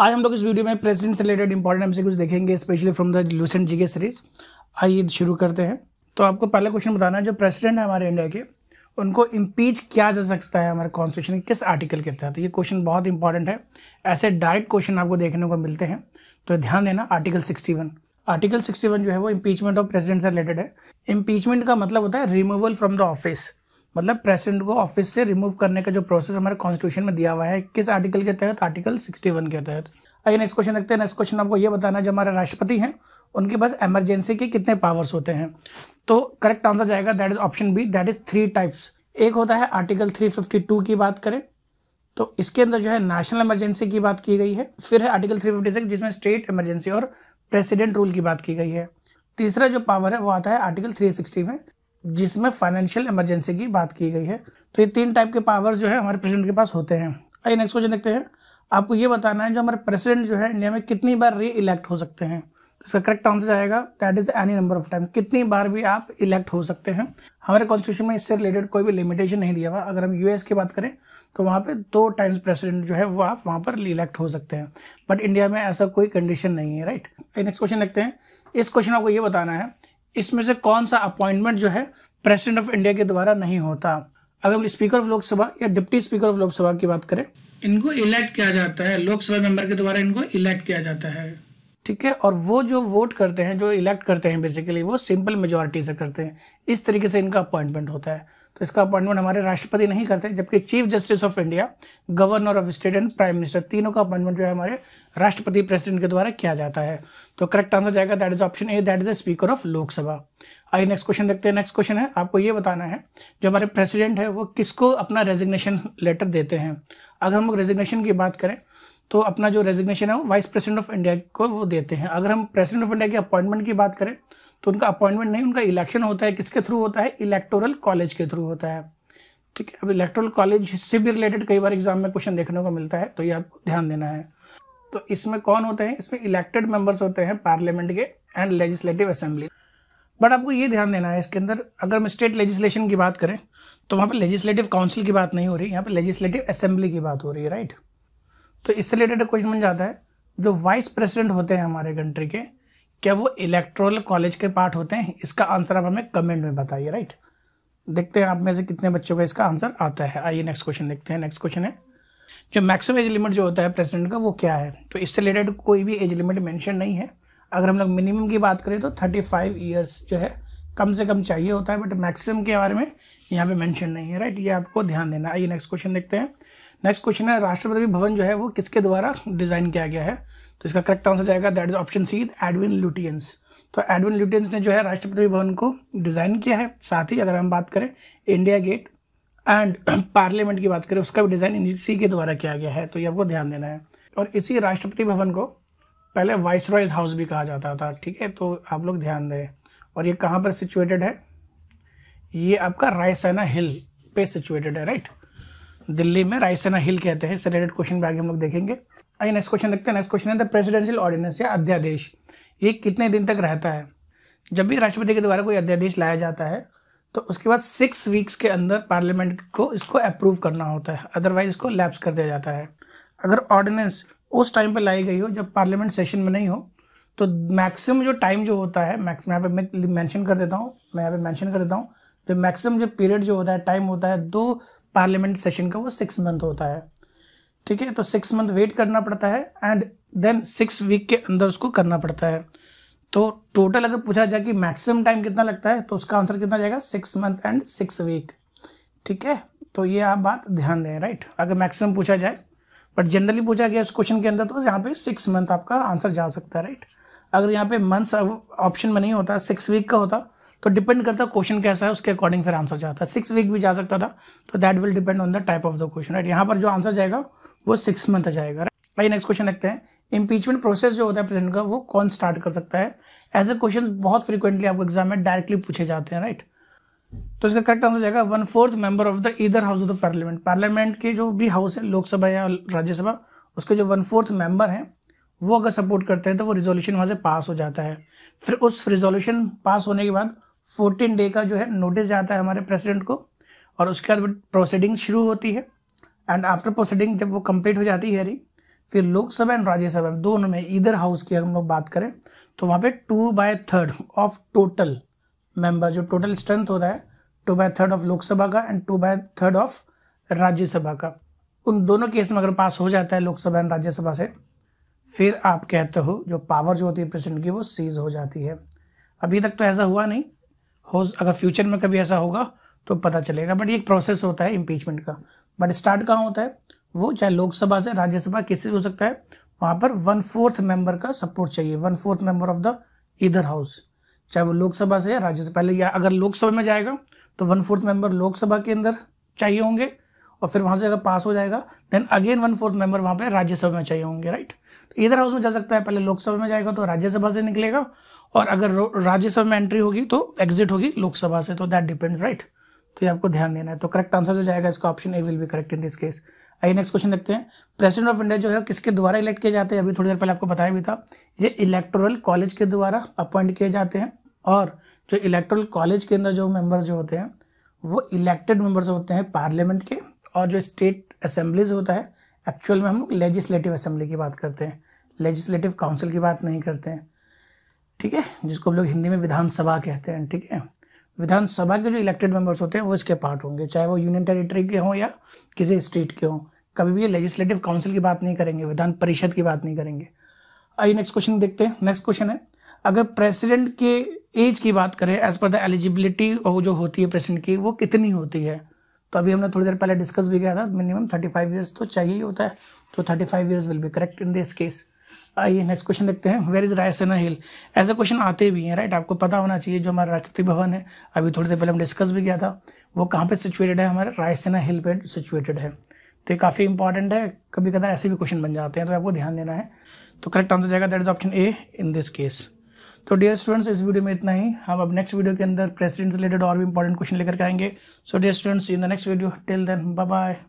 आज हम लोग इस वीडियो में प्रेसिडेंट से रिलेटेड इंपॉर्टेंट हमसे कुछ देखेंगे specially from the Lucent G K series आइए शुरू करते हैं तो आपको पहला क्वेश्चन बताना है जो प्रेसिडेंट है हमारे इंडिया के उनको इम्पीच किया जा सकता है हमारे कॉन्स्टिट्यूशन किस आर्टिकल के तहत ये क्वेश्चन बहुत इंपॉर्टेंट है ऐसे डायरेक्ट क्वेश्चन आपको देखने को मिलते हैं तो ध्यान देना आर्टिकल सिक्सटी आर्टिकल सिक्सटी जो है वो इम्पीचमेंट ऑफ प्रेसिडेंट से रिलेटेड है इम्पीचमेंट का मतलब होता है रिमूवल फ्रॉम द ऑफिस मतलब प्रेसिडेंट को ऑफिस से रिमूव करने का जो प्रोसेस हमारे कॉन्स्टिट्यूशन में दिया हुआ है किस आर्टिकल के तहत आर्टिकल सिक्सटी वन के तहत आइए नेक्स्ट क्वेश्चन रखते हैं नेक्स्ट क्वेश्चन आपको ये बताना जो हमारे राष्ट्रपति हैं उनके पास एमरजेंसी के कितने पावर्स होते हैं तो करेक्ट आंसर जाएगा that is option B that is three types एक होता है आर्टिकल थ्री फिफ्टी टू की बात करें तो इसके अंदर जो है नेशनल इमरजेंसी की बात की गई है फिर है आर्टिकल थ्री फिफ्टी सिक्स जिसमें स्टेट इमरजेंसी और प्रेसिडेंट रूल की बात की गई है तीसरा जो पावर है वो आता है आर्टिकल थ्री सिक्सटी में जिसमें फाइनेंशियल इमरजेंसी की बात की गई है तो ये तीन टाइप के पावर्स जो है हमारे प्रेसिडेंट के पास होते हैं आइए नेक्स्ट क्वेश्चन देखते हैं आपको ये बताना है जो हमारे प्रेसिडेंट जो है इंडिया में कितनी बार री इलेक्ट हो सकते हैं तो इसका करेक्ट आंसर आएगा that is any number of time कितनी बार भी आप इलेक्ट हो सकते हैं हमारे कॉन्स्टिट्यूशन में इससे रिलेटेड कोई भी लिमिटेशन नहीं दिया हुआ अगर हम यूएस की बात करें तो वहाँ पे दो टाइम्स प्रेसिडेंट जो है वो आप वहाँ पर इलेक्ट हो सकते हैं बट इंडिया में ऐसा कोई कंडीशन नहीं है राइट नेक्स्ट क्वेश्चन देखते हैं इस क्वेश्चन आपको ये बताना है इसमें से कौन सा अपॉइंटमेंट जो है प्रेसिडेंट ऑफ इंडिया के द्वारा नहीं होता अगर हम स्पीकर ऑफ लोकसभा या डिप्टी स्पीकर ऑफ लोकसभा की बात करें इनको इलेक्ट किया जाता है लोकसभा मेंबर के द्वारा इनको इलेक्ट किया जाता है ठीक है और वो जो वोट करते हैं जो इलेक्ट करते हैं बेसिकली वो सिंपल मेजोरिटी से करते हैं इस तरीके से इनका अपॉइंटमेंट होता है तो इसका अपॉइंटमेंट हमारे राष्ट्रपति नहीं करते जबकि chief justice of India governor of state and prime minister तीनों का अपॉइंटमेंट जो है हमारे राष्ट्रपति प्रेसिडेंट के द्वारा किया जाता है तो करेक्ट आंसर जाएगा that is option A that is the speaker of Lok Sabha आइए नेक्स्ट क्वेश्चन देखते हैं नेक्स्ट क्वेश्चन है आपको ये बताना है जो हमारे प्रेसिडेंट है वो किसको अपना रेजिग्नेशन लेटर देते हैं अगर हम लोग रेजिग्नेशन की बात करें तो अपना जो रेजिग्नेशन है वो वाइस प्रेसिडेंट ऑफ इंडिया को वो देते हैं अगर हम प्रेसिडेंट ऑफ इंडिया की अपॉइंटमेंट की बात करें तो उनका अपॉइंटमेंट नहीं उनका इलेक्शन होता है किसके थ्रू होता है इलेक्टोरल कॉलेज के थ्रू होता है ठीक है अब इलेक्टोरल कॉलेज से भी रिलेटेड कई बार एग्जाम में क्वेश्चन देखने को मिलता है तो ये आपको ध्यान देना है तो इसमें कौन होते हैं इसमें इलेक्टेड मेंबर्स होते हैं पार्लियामेंट के एंड लेजिस्लेटिव असेंबली बट आपको ये ध्यान देना है इसके अंदर अगर हम स्टेट लेजिस्लेशन की बात करें तो वहाँ पर लेजिस्लेटिव काउंसिल की बात नहीं हो रही यहाँ पर लेजिस्लेटिव असेंबली की बात हो रही है राइट तो इससे रिलेटेड क्वेश्चन बन जाता है जो वाइस प्रेसिडेंट होते हैं हमारे कंट्री के क्या वो इलेक्ट्रोल कॉलेज के पार्ट होते हैं इसका आंसर आप हमें कमेंट में बताइए राइट देखते हैं आप में से कितने बच्चों का इसका आंसर आता है आइए नेक्स्ट क्वेश्चन देखते हैं नेक्स्ट क्वेश्चन है जो मैक्सिमम एज लिमिट जो होता है प्रेसिडेंट का वो क्या है तो इससे रिलेटेड कोई भी एज लिमिट मैंशन नहीं है अगर हम लोग मिनिमम की बात करें तो थर्टी फाइव ईयर्स जो है कम से कम चाहिए होता है बट मैक्सिमम के बारे में यहाँ पे मेंशन नहीं है राइट ये आपको ध्यान देना आइए नेक्स्ट क्वेश्चन देखते हैं नेक्स्ट क्वेश्चन है राष्ट्रपति भवन जो है वो किसके द्वारा डिज़ाइन किया गया है तो इसका करेक्ट आंसर जाएगा that is option C Edwin Lutyens तो एडविन लुटियंस ने जो है राष्ट्रपति भवन को डिज़ाइन किया है साथ ही अगर हम बात करें इंडिया गेट एंड पार्लियामेंट की बात करें उसका भी डिज़ाइन इसी के द्वारा किया गया है तो ये आपको ध्यान देना है और इसी राष्ट्रपति भवन को पहले वाइस रॉयज हाउस भी कहा जाता था ठीक है तो आप लोग ध्यान दें और ये कहाँ पर सिचुएटेड है ये आपका रायसेना हिल पे सिचुएटेड है राइट दिल्ली में रायसेना हिल कहते हैं इससे रिलेटेड क्वेश्चन भी आगे हम लोग देखेंगे आइए नेक्स्ट क्वेश्चन देखते हैं नेक्स्ट क्वेश्चन है द प्रेसिडेंशियल ऑर्डिनेंस या अध्यादेश ये कितने दिन तक रहता है जब भी राष्ट्रपति के द्वारा कोई अध्यादेश लाया जाता है तो उसके बाद सिक्स वीक्स के अंदर पार्लियामेंट को इसको अप्रूव करना होता है अदरवाइज इसको लैप्स कर दिया जाता है अगर ऑर्डिनेंस उस टाइम पर लाई गई हो जब पार्लियामेंट सेशन में नहीं हो तो मैक्सिमम जो टाइम जो होता है मैक्स यहाँ पे मैं मैंशन कर देता हूँ मैं यहाँ पे मैंशन कर देता हूँ जो मैक्सिमम जो पीरियड जो होता है टाइम होता है दो पार्लियामेंट सेशन का वो सिक्स मंथ होता है ठीक है तो सिक्स मंथ वेट करना पड़ता है एंड देन सिक्स वीक के अंदर उसको करना पड़ता है तो टोटल अगर पूछा जाए कि मैक्सिमम टाइम कितना लगता है तो उसका आंसर कितना जाएगा six month and six week ठीक है तो ये आप बात ध्यान दें राइट अगर मैक्सिमम पूछा जाए बट जनरली पूछा गया इस क्वेश्चन के अंदर तो यहाँ पे सिक्स मंथ आपका आंसर जा सकता है राइट अगर यहाँ पे मंथ्स ऑप्शन में नहीं होता सिक्स वीक का होता तो डिपेंड करता है क्वेश्चन कैसा है उसके अकॉर्डिंग फिर आंसर जाता है सिक्स वीक भी जा सकता था तो that will depend on the type of the question right यहाँ पर जो आंसर जाएगा वो सिक्स मंथ जाएगा राइट नेक्स्ट क्वेश्चन देखते हैं इम्पीचमेंट प्रोसेस जो होता है प्रेजेंट का वो कौन स्टार्ट कर सकता है ऐसे क्वेश्चन बहुत फ्रिक्वेंटली आपको एग्जाम में डायरेक्टली पूछे जाते हैं राइट तो इसका करेक्ट आंसर जाएगा one fourth member of the either house of the parliament parliament के जो भी हाउस है लोकसभा या राज्यसभा उसके जो वन फोर्थ मेंबर हैं वो अगर सपोर्ट करते हैं तो वो रिजोल्यूशन वहाँ से पास हो जाता है फिर उस रिजोल्यूशन पास होने के बाद फोर्टीन डे का जो है नोटिस जाता है हमारे प्रेसिडेंट को और उसके बाद प्रोसीडिंग शुरू होती है एंड आफ्टर प्रोसीडिंग जब वो कंप्लीट हो जाती है हरिंग फिर लोकसभा एंड राज्यसभा दोनों में इधर हाउस की अगर हम लोग बात करें तो वहाँ पे two by third of total member जो टोटल स्ट्रेंथ होता है two by third of Lok Sabha का and two by third of Rajya Sabha का उन दोनों केस में अगर पास हो जाता है लोकसभा एंड राज्यसभा से फिर आप कहते हो जो पावर जो होती है प्रेसिडेंट की वो सीज हो जाती है अभी तक तो ऐसा हुआ नहीं हो अगर फ्यूचर में कभी ऐसा होगा तो पता चलेगा बट ये एक प्रोसेस होता है इम्पीचमेंट का बट स्टार्ट कहाँ होता है वो चाहे लोकसभा से राज्यसभा किससे हो सकता है वहाँ पर वन फोर्थ मेंबर का सपोर्ट चाहिए one fourth member of the either house चाहे वो लोकसभा से या राज्यसभा पहले या अगर लोकसभा में जाएगा तो वन फोर्थ मेंबर लोकसभा के अंदर चाहिए होंगे और फिर वहाँ से अगर पास हो जाएगा then again one fourth member वहाँ पर राज्यसभा में चाहिए होंगे राइट तो इधर हाउस में जा सकता है पहले लोकसभा में जाएगा तो राज्यसभा से निकलेगा और अगर राज्यसभा में एंट्री होगी तो एग्जिट होगी लोकसभा से तो दैट डिपेंड राइट तो ये आपको ध्यान देना है तो करेक्ट आंसर जो जाएगा इसका option A will be correct in this case आइए नेक्स्ट क्वेश्चन देखते हैं प्रेसिडेंट ऑफ इंडिया जो है किसके द्वारा इलेक्ट किए जाते हैं अभी थोड़ी देर पहले आपको बताया भी था ये इलेक्टोरल कॉलेज के द्वारा अपॉइंट किए जाते हैं और जो इलेक्टोरल कॉलेज के अंदर जो मेंबर्स जो होते हैं वो इलेक्टेड मेंबर्स होते हैं पार्लियामेंट के और जो स्टेट असेंबलीज होता है एक्चुअल में हम लोग लेजिस्लेटिव असेंबली की बात करते हैं लेजिस्लेटिव काउंसिल की बात नहीं करते हैं ठीक है जिसको हम लोग हिंदी में विधानसभा कहते हैं ठीक है विधानसभा के जो इलेक्टेड मेंबर्स होते हैं वो इसके पार्ट होंगे चाहे वो यूनियन टेरिटरी के हों या किसी स्टेट के हों कभी भी ये लेजिस्लेटिव काउंसिल की बात नहीं करेंगे विधान परिषद की बात नहीं करेंगे आइए नेक्स्ट क्वेश्चन देखते हैं नेक्स्ट क्वेश्चन है अगर प्रेसिडेंट के एज की बात करें एज पर द एलिजिबिलिटी और जो होती है प्रेसिडेंट की वो कितनी होती है तो अभी हमने थोड़ी देर पहले डिस्कस भी किया था मिनिमम थर्टी फाइव ईयर्स तो चाहिए ही होता है तो thirty five years will be correct in this case आइए नेक्स्ट क्वेश्चन देखते हैं वेर इज रायसेना हिल ऐसे क्वेश्चन आते भी हैं राइट आपको पता होना चाहिए जो हमारा राष्ट्रपति भवन है अभी थोड़ी देर पहले हम डिस्कस भी किया था वो कहाँ पे सिचुएटेड है हमारे रायसेना हिल पे सिचुएटेड है तो ये काफ़ी इंपॉर्टेंट है कभी कदा ऐसे भी क्वेश्चन बन जाते हैं तो आपको ध्यान देना है तो करेक्ट आंसर जाएगा that is option A in this case तो डियर स्टूडेंट्स इस वीडियो में इतना ही हम अब नेक्स्ट वीडियो के अंदर प्रेसिडेंट रिलेटेड और भी इंपॉर्टेंट क्वेश्चन लेकर के आएंगे so dear students in the next video till then bye bye